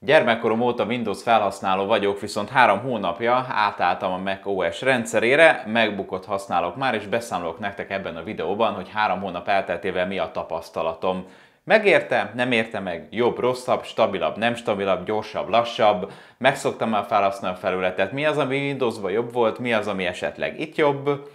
Gyermekkorom óta Windows felhasználó vagyok, viszont három hónapja átálltam a Mac OS rendszerére, megbukott használok már, és beszámolok nektek ebben a videóban, hogy három hónap elteltével mi a tapasztalatom. Megérte, nem érte meg, jobb, rosszabb, stabilabb, nem stabilabb, gyorsabb, lassabb, megszoktam már felhasználni a felületet, mi az, ami Windowsban jobb volt, mi az, ami esetleg itt jobb.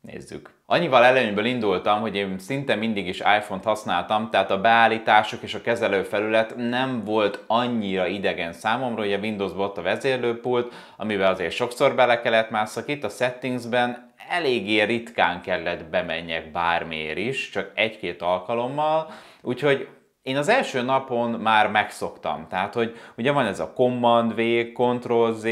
Nézzük. Annyival előnyből indultam, hogy én szinte mindig is iPhone-t használtam, tehát a beállítások és a kezelőfelület nem volt annyira idegen számomra, hogy a windows volt a vezérlőpult, amivel azért sokszor bele kellett mászak itt, a settingsben eléggé ritkán kellett bemenjek bármiért is, csak egy-két alkalommal, úgyhogy én az első napon már megszoktam, tehát hogy ugye van ez a Command V, Control Z,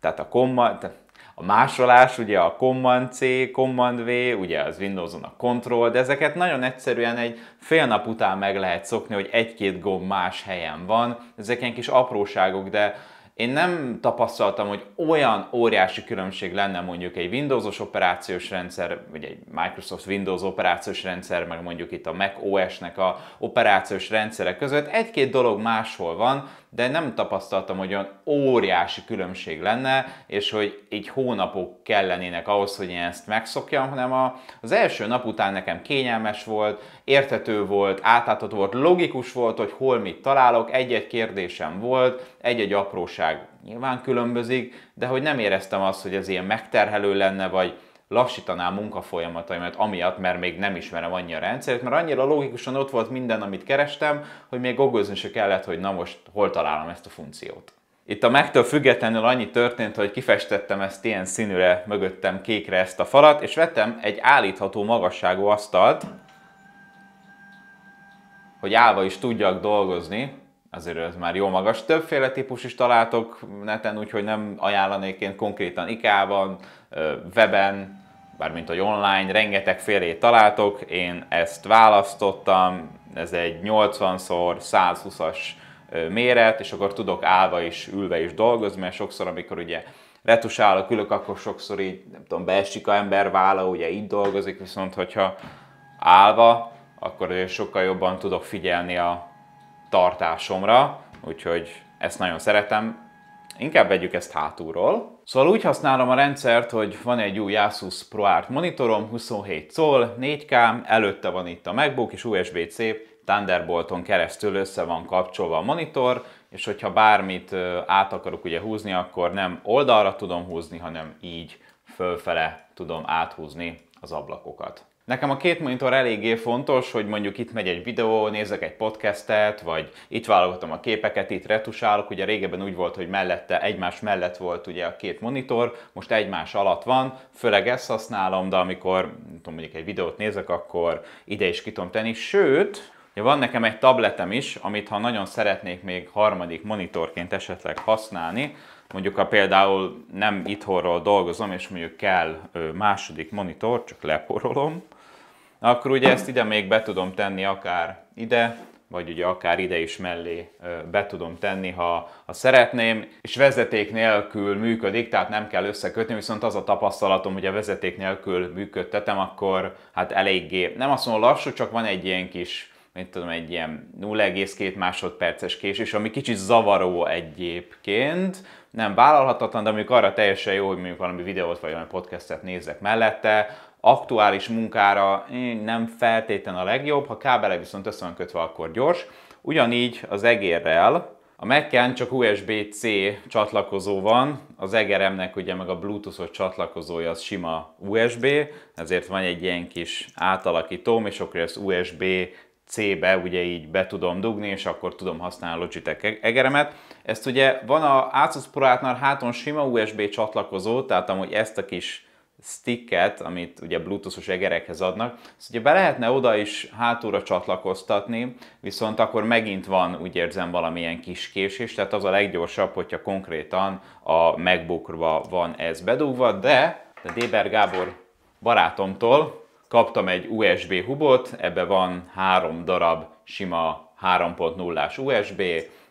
tehát a command, a másolás, ugye a Command-C, Command-V, ugye az Windows-on a Control, de ezeket nagyon egyszerűen egy fél nap után meg lehet szokni, hogy egy-két gomb más helyen van. Ezek ilyen kis apróságok, de én nem tapasztaltam, hogy olyan óriási különbség lenne mondjuk egy Windowsos operációs rendszer, vagy egy Microsoft Windows operációs rendszer, meg mondjuk itt a Mac OS-nek a operációs rendszere között. Egy-két dolog máshol van, de nem tapasztaltam, hogy olyan óriási különbség lenne, és hogy így hónapok kellenének ahhoz, hogy én ezt megszokjam, hanem a, az első nap után nekem kényelmes volt, értető volt, átlátható volt, logikus volt, hogy hol mit találok, egy-egy kérdésem volt, egy-egy apróság nyilván különbözik, de hogy nem éreztem azt, hogy ez ilyen megterhelő lenne, vagy lassítaná a munkafolyamataimat amiatt, mert még nem ismerem annyira a rendszert, mert annyira logikusan ott volt minden, amit kerestem, hogy még gogozni se kellett, hogy na most hol találom ezt a funkciót. Itt a megtől függetlenül annyi történt, hogy kifestettem ezt ilyen színűre, mögöttem kékre ezt a falat, és vettem egy állítható magasságú asztalt, hogy állva is tudjak dolgozni, azért ez már jó magas. Többféle típus is találtok neten, úgyhogy nem ajánlanék én konkrétan IKEA-ban, weben, bármint hogy online rengeteg félét találtok, én ezt választottam, ez egy 80x120-as méret, és akkor tudok állva is, ülve is dolgozni, mert sokszor, amikor ugye retusálok, ülök, akkor sokszor így, nem tudom, beesik a ember vála, ugye így dolgozik, viszont hogyha állva, akkor sokkal jobban tudok figyelni a tartásomra, úgyhogy ezt nagyon szeretem. Inkább vegyük ezt hátulról. Szóval úgy használom a rendszert, hogy van egy új Asus ProArt monitorom, 27 col, 4K, előtte van itt a MacBook és USB-C, Thunderbolton keresztül össze van kapcsolva a monitor, és hogyha bármit át akarok ugye húzni, akkor nem oldalra tudom húzni, hanem így fölfele tudom áthúzni az ablakokat. Nekem a két monitor eléggé fontos, hogy mondjuk itt megy egy videó, nézek egy podcastet, vagy itt válogatom a képeket, itt retusálok. Ugye régebben úgy volt, hogy mellette, egymás mellett volt ugye a két monitor, most egymás alatt van, főleg ezt használom, de amikor tudom, mondjuk egy videót nézek, akkor ide is ki tudom tenni. Sőt, van nekem egy tabletem is, amit ha nagyon szeretnék még harmadik monitorként esetleg használni, mondjuk ha például nem itthonról dolgozom, és mondjuk kell második monitor, csak leporolom, akkor ugye ezt ide még be tudom tenni akár ide, vagy ugye akár ide is mellé be tudom tenni, ha, ha szeretném, és vezeték nélkül működik, tehát nem kell összekötni, viszont az a tapasztalatom, hogy a vezeték nélkül működtetem, akkor hát eléggé, nem azt mondom lassú, csak van egy ilyen kis mint tudom, egy ilyen 0,2 másodperces késés, ami kicsit zavaró egyébként, nem vállalhatatlan, de mondjuk arra teljesen jó, hogy mondjuk valami videót vagy valami podcastet nézek mellette, aktuális munkára nem feltétlen a legjobb, ha kábele viszont össze van kötve, akkor gyors. Ugyanígy az egérrel, a Mac-en csak USB-C csatlakozó van, az egeremnek ugye meg a Bluetooth-os csatlakozója az sima USB, ezért van egy ilyen kis átalakítóm, és akkor ezt USB C-be ugye így be tudom dugni, és akkor tudom használni a Logitech e- egeremet. Ezt ugye van a Asus ProAtnar háton sima USB csatlakozó, tehát amúgy ezt a kis sticket, amit ugye bluetoothos egerekhez adnak, ezt szóval, ugye be lehetne oda is hátulra csatlakoztatni, viszont akkor megint van, úgy érzem, valamilyen kis késés, tehát az a leggyorsabb, hogyha konkrétan a macbook van ez bedugva, de a Déber Gábor barátomtól kaptam egy USB hubot, ebbe van három darab sima 30 as USB,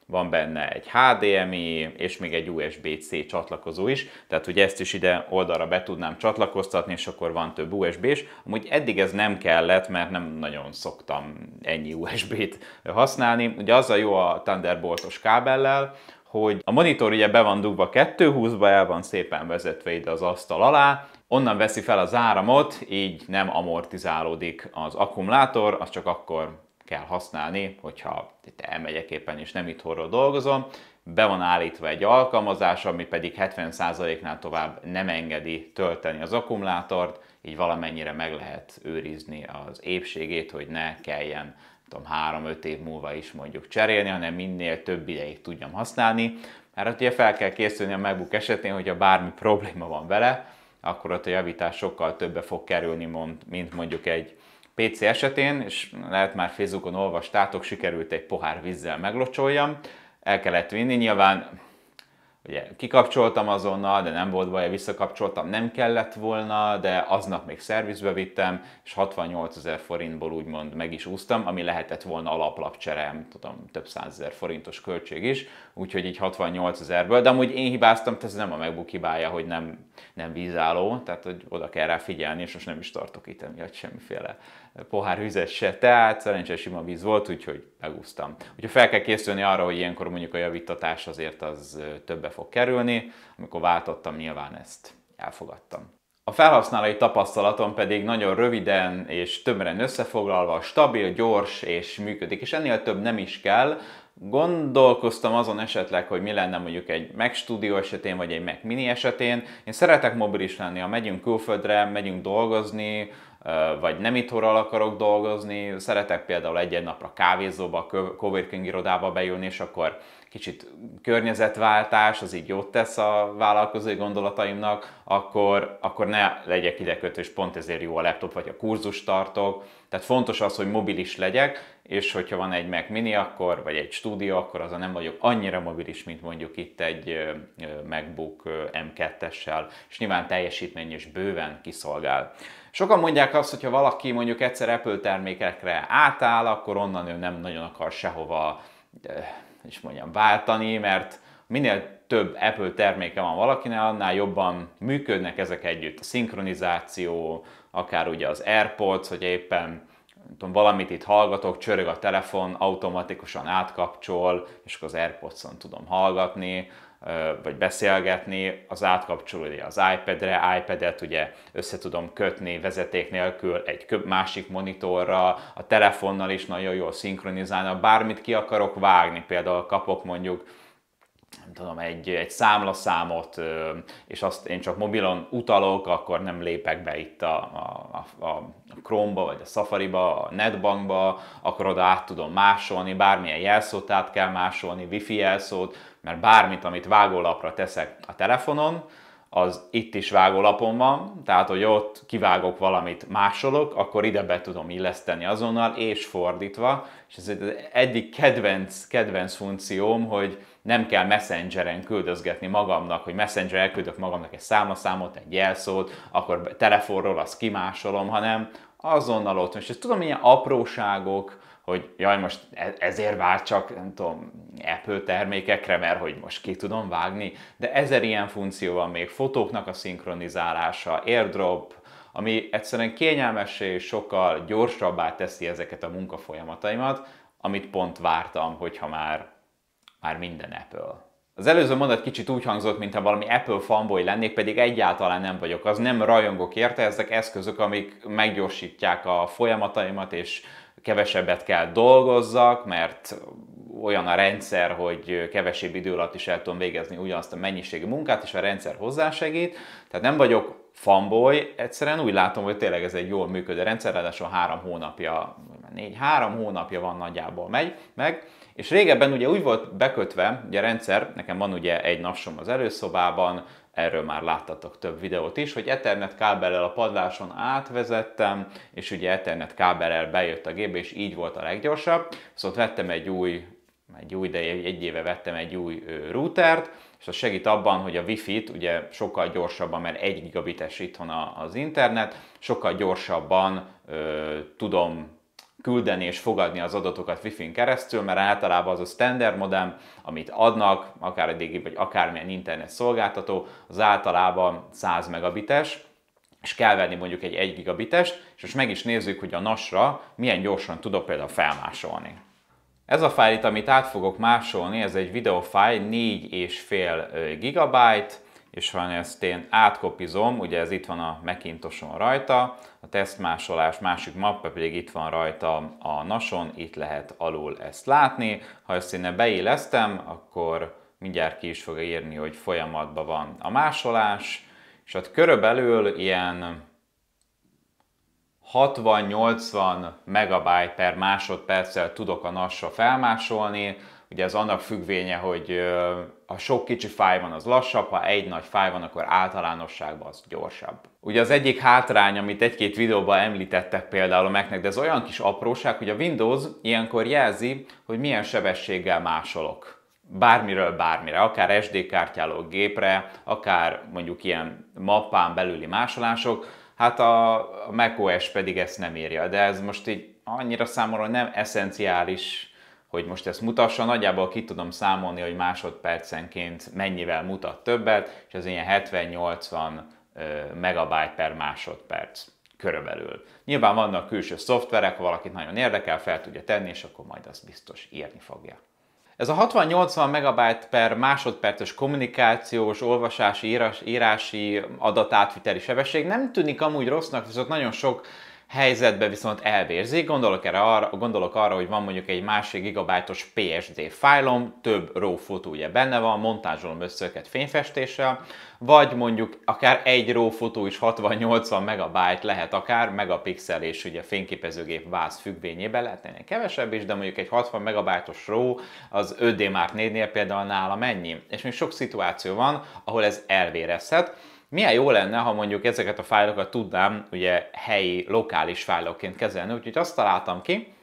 van benne egy HDMI és még egy USB-C csatlakozó is, tehát hogy ezt is ide oldalra be tudnám csatlakoztatni, és akkor van több USB-s. Amúgy eddig ez nem kellett, mert nem nagyon szoktam ennyi USB-t használni. Ugye az a jó a Thunderboltos kábellel, hogy a monitor ugye be van dugva 220-ba, el van szépen vezetve ide az asztal alá, onnan veszi fel az áramot, így nem amortizálódik az akkumulátor, az csak akkor kell használni, hogyha itt elmegyek éppen és nem itthonról dolgozom, be van állítva egy alkalmazás, ami pedig 70%-nál tovább nem engedi tölteni az akkumulátort, így valamennyire meg lehet őrizni az épségét, hogy ne kelljen 3-5 év múlva is mondjuk cserélni, hanem minél több ideig tudjam használni. Mert hát ugye fel kell készülni a megbuk esetén, hogyha bármi probléma van vele, akkor ott a javítás sokkal többe fog kerülni, mint mondjuk egy PC esetén, és lehet már Facebookon olvastátok, sikerült egy pohár vízzel meglocsoljam, el kellett vinni, nyilván ugye kikapcsoltam azonnal, de nem volt baj, visszakapcsoltam, nem kellett volna, de aznap még szervizbe vittem, és 68 ezer forintból úgymond meg is úsztam, ami lehetett volna nem tudom, több százezer forintos költség is, úgyhogy így 68 ezerből, de amúgy én hibáztam, ez nem a MacBook hibája, hogy nem, nem vízálló, tehát hogy oda kell rá figyelni, és most nem is tartok itt emiatt semmiféle pohár vizet se, tehát szerencsés sima víz volt, úgyhogy megúsztam. Úgyhogy fel kell készülni arra, hogy ilyenkor mondjuk a javítatás azért az többe fog kerülni, amikor váltottam nyilván ezt elfogadtam. A felhasználói tapasztalatom pedig nagyon röviden és tömören összefoglalva, stabil, gyors és működik, és ennél több nem is kell. Gondolkoztam azon esetleg, hogy mi lenne mondjuk egy Mac Studio esetén, vagy egy Mac Mini esetén. Én szeretek mobilis lenni, ha megyünk külföldre, megyünk dolgozni, vagy nem itthonról akarok dolgozni, szeretek például egy-egy napra kávézóba, coworking irodába beülni, és akkor kicsit környezetváltás, az így jót tesz a vállalkozói gondolataimnak, akkor, akkor ne legyek ide kötő, és pont ezért jó a laptop, vagy a kurzus tartok. Tehát fontos az, hogy mobilis legyek, és hogyha van egy Mac Mini, akkor, vagy egy stúdió, akkor az a nem vagyok annyira mobilis, mint mondjuk itt egy MacBook M2-essel, és nyilván teljesítmény is bőven kiszolgál. Sokan mondják azt, hogy ha valaki mondjuk egyszer Apple termékekre átáll, akkor onnan ő nem nagyon akar sehova is mondjam, váltani, mert minél több Apple terméke van valakinek, annál jobban működnek ezek együtt. A szinkronizáció, akár ugye az AirPods, hogy éppen tudom, valamit itt hallgatok, csörög a telefon, automatikusan átkapcsol, és akkor az AirPods-on tudom hallgatni vagy beszélgetni, az átkapcsolódik az iPad-re, iPad-et ugye össze tudom kötni vezeték nélkül egy másik monitorra, a telefonnal is nagyon jól szinkronizálna, bármit ki akarok vágni, például kapok mondjuk nem tudom, egy, egy számlaszámot, és azt én csak mobilon utalok, akkor nem lépek be itt a, a, a, Chrome-ba, vagy a Safari-ba, a ba akkor oda át tudom másolni, bármilyen jelszót át kell másolni, wifi jelszót, mert bármit, amit vágólapra teszek a telefonon, az itt is vágólapon van, tehát hogy ott kivágok valamit, másolok, akkor ide be tudom illeszteni azonnal, és fordítva, és ez egy egyik kedvenc, kedvenc funkcióm, hogy nem kell messengeren küldözgetni magamnak, hogy messenger elküldök magamnak egy számlaszámot, egy jelszót, akkor telefonról azt kimásolom, hanem azonnal ott van. És ezt tudom, ilyen apróságok, hogy jaj, most e-, ezért vár csak, nem tudom, Apple termékekre, mert hogy most ki tudom vágni, de ezer ilyen funkció van még, fotóknak a szinkronizálása, airdrop, ami egyszerűen kényelmesé és sokkal gyorsabbá teszi ezeket a munkafolyamataimat, amit pont vártam, hogyha már, már minden Apple. Az előző mondat kicsit úgy hangzott, mintha valami Apple fanboy lennék, pedig egyáltalán nem vagyok. Az nem rajongok érte, ezek eszközök, amik meggyorsítják a folyamataimat, és kevesebbet kell dolgozzak, mert olyan a rendszer, hogy kevesebb idő alatt is el tudom végezni ugyanazt a mennyiségű munkát, és a rendszer hozzásegít. Tehát nem vagyok fanboy, egyszerűen úgy látom, hogy tényleg ez egy jól működő rendszer, ráadásul három hónapja, négy-három hónapja van nagyjából megy, meg, és régebben ugye úgy volt bekötve, ugye a rendszer, nekem van ugye egy napsom az előszobában, erről már láttatok több videót is, hogy Ethernet kábellel a padláson átvezettem, és ugye Ethernet kábellel bejött a gép, és így volt a leggyorsabb. Szóval vettem egy új, egy új, de egy éve vettem egy új routert, és szóval az segít abban, hogy a Wi-Fi-t ugye sokkal gyorsabban, mert egy gigabites itthon az internet, sokkal gyorsabban ö, tudom küldeni és fogadni az adatokat Wi-Fi-n keresztül, mert általában az a standard modem, amit adnak, akár egy vagy akármilyen internet szolgáltató, az általában 100 megabites, és kell venni mondjuk egy 1 gigabitest, és most meg is nézzük, hogy a nasra milyen gyorsan tudok például felmásolni. Ez a fájl itt, amit át fogok másolni, ez egy videófájl, 4,5 gigabyte, és ha ezt én átkopizom, ugye ez itt van a Macintoson rajta, a tesztmásolás másik mappa pedig itt van rajta a nason, itt lehet alul ezt látni. Ha ezt én beillesztem, akkor mindjárt ki is fogja írni, hogy folyamatban van a másolás, és hát körülbelül ilyen 60-80 megabyte per másodperccel tudok a nas felmásolni, ugye ez annak függvénye, hogy ha sok kicsi fáj van, az lassabb, ha egy nagy fáj van, akkor általánosságban az gyorsabb. Ugye az egyik hátrány, amit egy-két videóban említettek például a Mac-nek, de ez olyan kis apróság, hogy a Windows ilyenkor jelzi, hogy milyen sebességgel másolok bármiről bármire, akár SD kártyáló gépre, akár mondjuk ilyen mappán belüli másolások, hát a, a macOS pedig ezt nem írja, de ez most így annyira számomra nem eszenciális, hogy most ezt mutassa, nagyjából ki tudom számolni, hogy másodpercenként mennyivel mutat többet, és az ilyen 70-80 megabyte per másodperc körülbelül. Nyilván vannak külső szoftverek, valakit nagyon érdekel, fel tudja tenni, és akkor majd azt biztos írni fogja. Ez a 60-80 megabyte per másodperces kommunikációs, olvasási, írás, írási adatátviteli sebesség nem tűnik amúgy rossznak, viszont nagyon sok helyzetbe viszont elvérzik. Gondolok, erre arra, gondolok arra, hogy van mondjuk egy másik gigabájtos PSD fájlom, több RAW fotó ugye benne van, montázsolom össze őket fényfestéssel, vagy mondjuk akár egy RAW fotó is 60-80 megabájt lehet akár, megapixel és ugye fényképezőgép váz függvényében lehet ennél kevesebb is, de mondjuk egy 60 megabájtos RAW az 5D Mark 4-nél például nála mennyi. És még sok szituáció van, ahol ez elvérezhet milyen jó lenne, ha mondjuk ezeket a fájlokat tudnám ugye helyi, lokális fájlokként kezelni, úgyhogy azt találtam ki,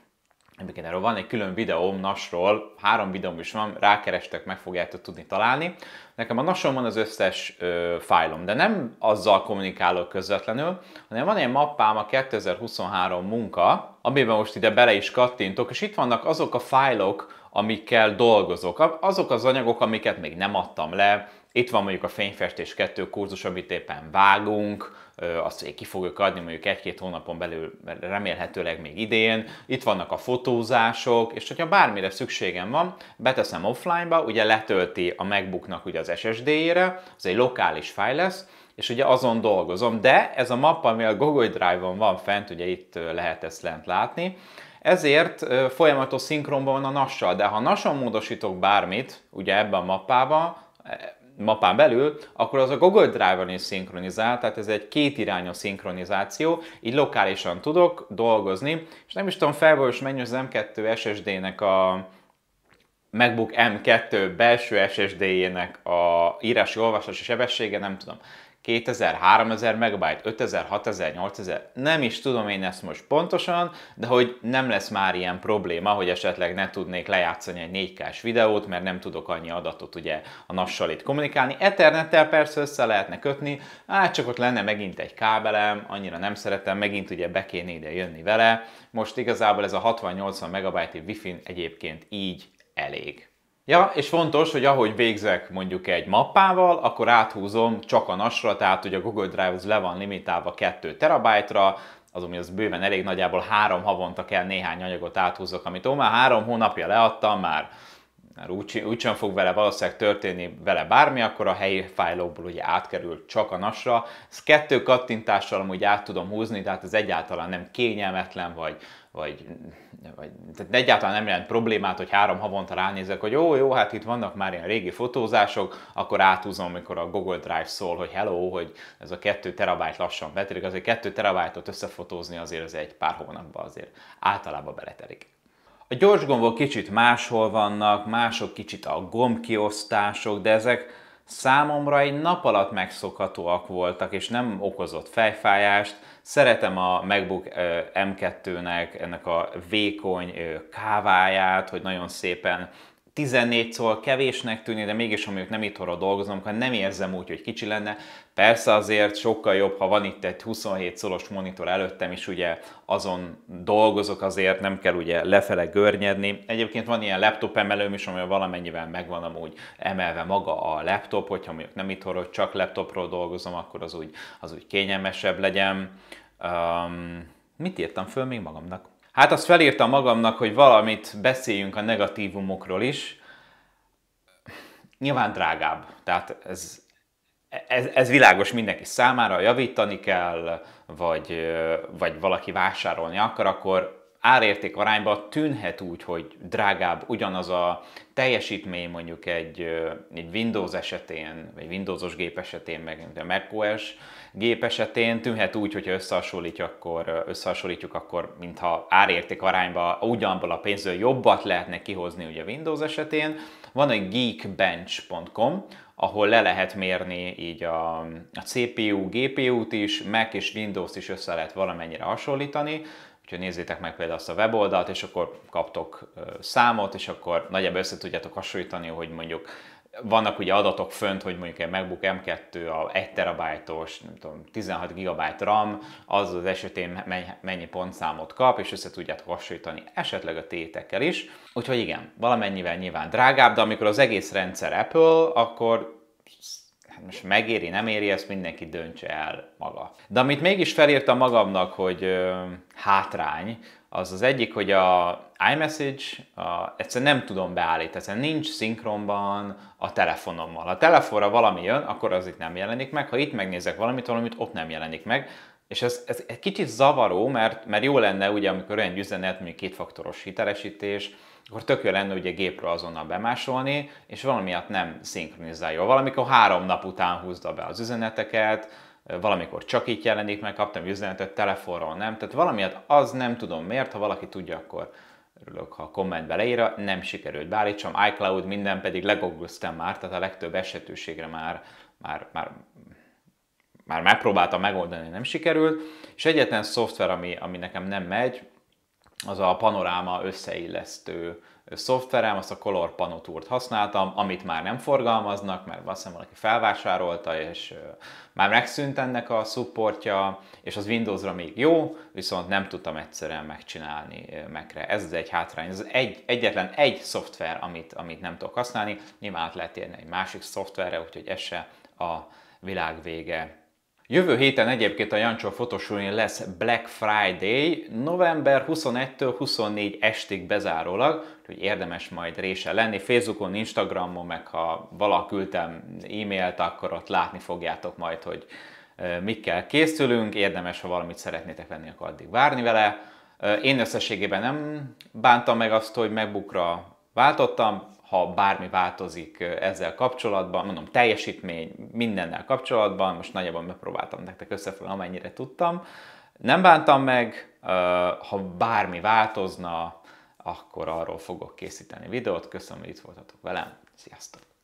Egyébként erről van egy külön videóm nasról, három videóm is van, rákerestek, meg fogjátok tudni találni. Nekem a nasom van az összes ö, fájlom, de nem azzal kommunikálok közvetlenül, hanem van egy mappám a 2023 munka, amiben most ide bele is kattintok, és itt vannak azok a fájlok, amikkel dolgozok. Azok az anyagok, amiket még nem adtam le, itt van mondjuk a fényfestés 2 kurzus, amit éppen vágunk, azt ki fogjuk adni mondjuk egy-két hónapon belül, remélhetőleg még idén. Itt vannak a fotózások, és hogyha bármire szükségem van, beteszem offline-ba, ugye letölti a MacBooknak ugye az SSD-jére, ez egy lokális fáj lesz, és ugye azon dolgozom, de ez a mappa, ami a Google Drive-on van fent, ugye itt lehet ezt lent látni, ezért folyamatos szinkronban van a nassal, de ha nason módosítok bármit, ugye ebben a mappában, mapán belül, akkor az a Google Drive-on is szinkronizál, tehát ez egy kétirányú szinkronizáció, így lokálisan tudok dolgozni, és nem is tudom felból is mennyi az M2 SSD-nek a MacBook M2 belső SSD-jének a írási olvasási sebessége, nem tudom. 2000, 3000 megabyte, 5000, 6000, 8000, nem is tudom én ezt most pontosan, de hogy nem lesz már ilyen probléma, hogy esetleg ne tudnék lejátszani egy 4 k videót, mert nem tudok annyi adatot ugye a nassal itt kommunikálni. Ethernettel persze össze lehetne kötni, hát csak ott lenne megint egy kábelem, annyira nem szeretem, megint ugye be kéne ide jönni vele. Most igazából ez a 60-80 megabyte wifi-n egyébként így elég. Ja, és fontos, hogy ahogy végzek mondjuk egy mappával, akkor áthúzom csak a nasra, tehát hogy a Google Drive-hoz le van limitálva 2 terabájtra, az, ami az bőven elég, nagyjából három havonta kell néhány anyagot áthúzok, amit ó, már három hónapja leadtam, már mert úgy, úgy sem fog vele valószínűleg történni vele bármi, akkor a helyi fájlokból ugye átkerül csak a nasra. Ezt kettő kattintással amúgy át tudom húzni, tehát ez egyáltalán nem kényelmetlen, vagy, vagy, vagy tehát egyáltalán nem jelent problémát, hogy három havonta ránézek, hogy ó, jó, hát itt vannak már ilyen régi fotózások, akkor áthúzom, amikor a Google Drive szól, hogy hello, hogy ez a kettő terabájt lassan betelik, azért kettő terabájtot összefotózni azért ez egy pár hónapban azért általában beletelik. A gyors gombok kicsit máshol vannak, mások kicsit a gombkiosztások, de ezek számomra egy nap alatt megszokhatóak voltak, és nem okozott fejfájást. Szeretem a MacBook M2-nek ennek a vékony káváját, hogy nagyon szépen 14 szól kevésnek tűni, de mégis amikor nem itthonra dolgozom, akkor nem érzem úgy, hogy kicsi lenne. Persze azért sokkal jobb, ha van itt egy 27 szolos monitor előttem, és ugye azon dolgozok, azért nem kell ugye lefele görnyedni. Egyébként van ilyen laptop emelőm is, ami valamennyivel megvan amúgy emelve maga a laptop, hogyha mondjuk nem itt hogy csak laptopról dolgozom, akkor az úgy, az úgy kényelmesebb legyen. Um, mit írtam föl még magamnak? Hát azt felírtam magamnak, hogy valamit beszéljünk a negatívumokról is. Nyilván drágább, tehát ez, ez, ez világos mindenki számára, javítani kell, vagy, vagy valaki vásárolni akar, akkor árérték arányban tűnhet úgy, hogy drágább ugyanaz a teljesítmény mondjuk egy, egy Windows esetén, vagy Windowsos gép esetén, meg a macOS gép esetén tűnhet úgy, hogyha összehasonlítjuk, akkor, összehasonlítjuk, akkor mintha árérték arányba ugyanabból a pénzből jobbat lehetne kihozni ugye Windows esetén. Van egy geekbench.com, ahol le lehet mérni így a, a CPU, GPU-t is, Mac és Windows-t is össze lehet valamennyire hasonlítani, Úgyhogy nézzétek meg például azt a weboldalt, és akkor kaptok számot, és akkor nagyjából össze tudjátok hasonlítani, hogy mondjuk vannak ugye adatok fönt, hogy mondjuk egy MacBook M2 a 1 terabájtos, nem tudom, 16 GB RAM, az az esetén mennyi pontszámot kap, és össze tudjátok hasonlítani esetleg a tétekkel is. Úgyhogy igen, valamennyivel nyilván drágább, de amikor az egész rendszer Apple, akkor hát most megéri, nem éri, ezt mindenki döntse el maga. De amit mégis felírtam magamnak, hogy ö, hátrány, az az egyik, hogy a iMessage a, egyszerűen nem tudom beállítani, egyszerűen nincs szinkronban a telefonommal. Ha telefonra valami jön, akkor az itt nem jelenik meg, ha itt megnézek valamit, valamit ott nem jelenik meg, és ez, ez egy kicsit zavaró, mert, mert jó lenne ugye, amikor olyan üzenet, mondjuk kétfaktoros hitelesítés, akkor tök jó lenne ugye gépről azonnal bemásolni, és valamiatt nem szinkronizálja. Valamikor három nap után húzza be az üzeneteket, valamikor csak itt jelenik meg, kaptam üzenetet telefonról, nem? Tehát valamiatt az nem tudom miért, ha valaki tudja, akkor örülök, ha a kommentbe leírja, nem sikerült beállítsam, iCloud minden pedig legogoztam már, tehát a legtöbb esetőségre már, már, már már megpróbáltam megoldani, nem sikerült, és egyetlen szoftver, ami, ami nekem nem megy, az a panoráma összeillesztő szoftverem, azt a Color Panotúrt használtam, amit már nem forgalmaznak, mert azt hiszem valaki felvásárolta, és már megszűnt ennek a supportja, és az Windowsra még jó, viszont nem tudtam egyszerűen megcsinálni megre. Ez az egy hátrány, ez egy, egyetlen egy szoftver, amit, amit nem tudok használni, nyilván át lehet érni egy másik szoftverre, úgyhogy ez se a világ vége Jövő héten egyébként a Jancsó Fotosulin lesz Black Friday, november 21-től 24 estig bezárólag, hogy érdemes majd része lenni. Facebookon, Instagramon, meg ha valakültem e-mailt, akkor ott látni fogjátok majd, hogy mikkel készülünk. Érdemes, ha valamit szeretnétek venni, akkor addig várni vele. Én összességében nem bántam meg azt, hogy megbukra váltottam, ha bármi változik ezzel kapcsolatban, mondom teljesítmény, mindennel kapcsolatban, most nagyjából megpróbáltam nektek összefoglalni, amennyire tudtam. Nem bántam meg, ha bármi változna, akkor arról fogok készíteni videót. Köszönöm, hogy itt voltatok velem. Sziasztok!